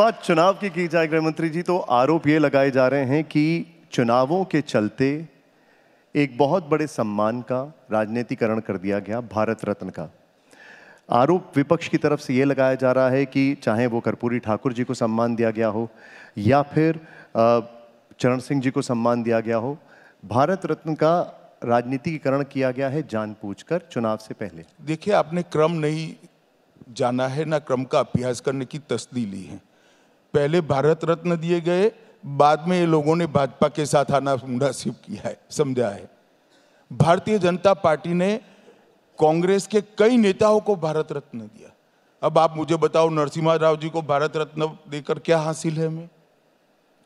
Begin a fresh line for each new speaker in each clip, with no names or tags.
बात चुनाव की की जाए गृह मंत्री जी तो आरोप ये लगाए जा रहे हैं कि चुनावों के चलते एक बहुत बड़े सम्मान का राजनीतिकरण कर दिया गया भारत रत्न का आरोप विपक्ष की तरफ से ये लगाया जा रहा है कि चाहे वो कर्पूरी ठाकुर जी को सम्मान दिया गया हो या फिर चरण सिंह जी को सम्मान दिया गया हो भारत रत्न का राजनीतिकरण किया गया है जानबूझकर चुनाव से पहले
देखिए आपने क्रम नहीं जाना है ना क्रम का अभ्यास करने की तस्दी ली है पहले भारत रत्न दिए गए बाद में ये लोगों ने भाजपा के साथ आना मुनासिब किया है समझा है भारतीय जनता पार्टी ने कांग्रेस के कई नेताओं को भारत रत्न दिया अब आप मुझे बताओ नरसिम्हा राव जी को भारत रत्न देकर क्या हासिल है हमें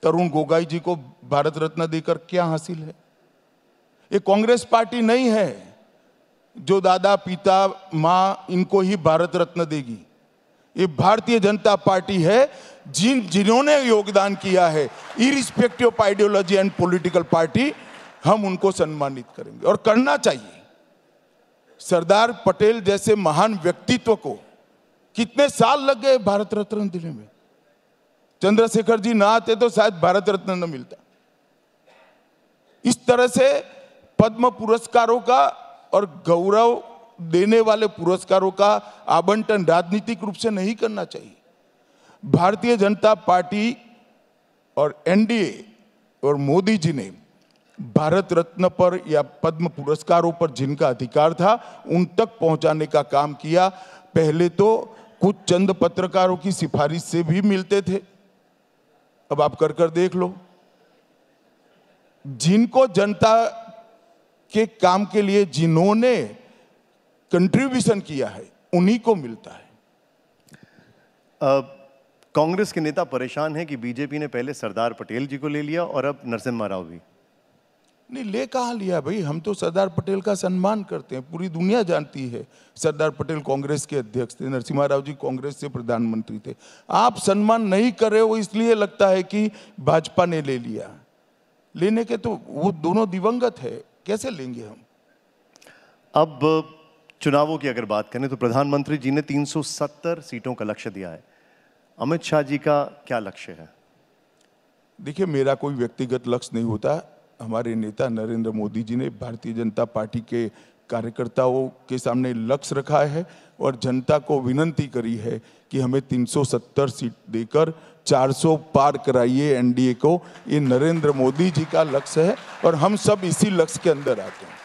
तरुण गोगाई जी को भारत रत्न देकर क्या हासिल है ये कांग्रेस पार्टी नहीं है जो दादा पिता माँ इनको ही भारत रत्न देगी ये भारतीय जनता पार्टी है जिन जिन्होंने योगदान किया है irrespective of ideology and political party हम उनको सम्मानित करेंगे और करना चाहिए सरदार पटेल जैसे महान व्यक्तित्व को कितने साल लग गए भारत रत्न देने में चंद्रशेखर जी ना आते तो शायद भारत रत्न न मिलता इस तरह से पद्म पुरस्कारों का और गौरव देने वाले पुरस्कारों का आवंटन राजनीतिक रूप से नहीं करना चाहिए भारतीय जनता पार्टी और एनडीए और मोदी जी ने भारत रत्न पर या पद्म पुरस्कारों पर जिनका अधिकार था उन तक पहुंचाने का काम किया पहले तो कुछ चंद पत्रकारों की सिफारिश से भी मिलते थे अब आप कर कर देख लो जिनको जनता के काम के लिए जिन्होंने कंट्रीब्यूशन किया है उन्हीं को मिलता है
कांग्रेस के नेता परेशान हैं कि बीजेपी ने पहले सरदार पटेल जी को ले लिया और अब नरसिम्हा राव भी
नहीं ले कहा लिया भाई हम तो सरदार पटेल का सम्मान करते हैं पूरी दुनिया जानती है सरदार पटेल कांग्रेस के अध्यक्ष थे नरसिम्हा राव जी कांग्रेस से प्रधानमंत्री थे आप सम्मान नहीं कर रहे हो इसलिए लगता है कि भाजपा ने ले लिया लेने के तो वो
दोनों दिवंगत है कैसे लेंगे हम अब चुनावों की अगर बात करें तो प्रधानमंत्री जी ने 370 सीटों का लक्ष्य दिया है अमित शाह जी का क्या लक्ष्य है देखिए मेरा कोई व्यक्तिगत लक्ष्य नहीं होता हमारे
नेता नरेंद्र मोदी जी ने भारतीय जनता पार्टी के कार्यकर्ताओं के सामने लक्ष्य रखा है और जनता को विनंती करी है कि हमें 370 सीट देकर 400 पार कराइए एनडीए को ये नरेंद्र मोदी जी का लक्ष्य है और हम सब इसी लक्ष्य के अंदर आते हैं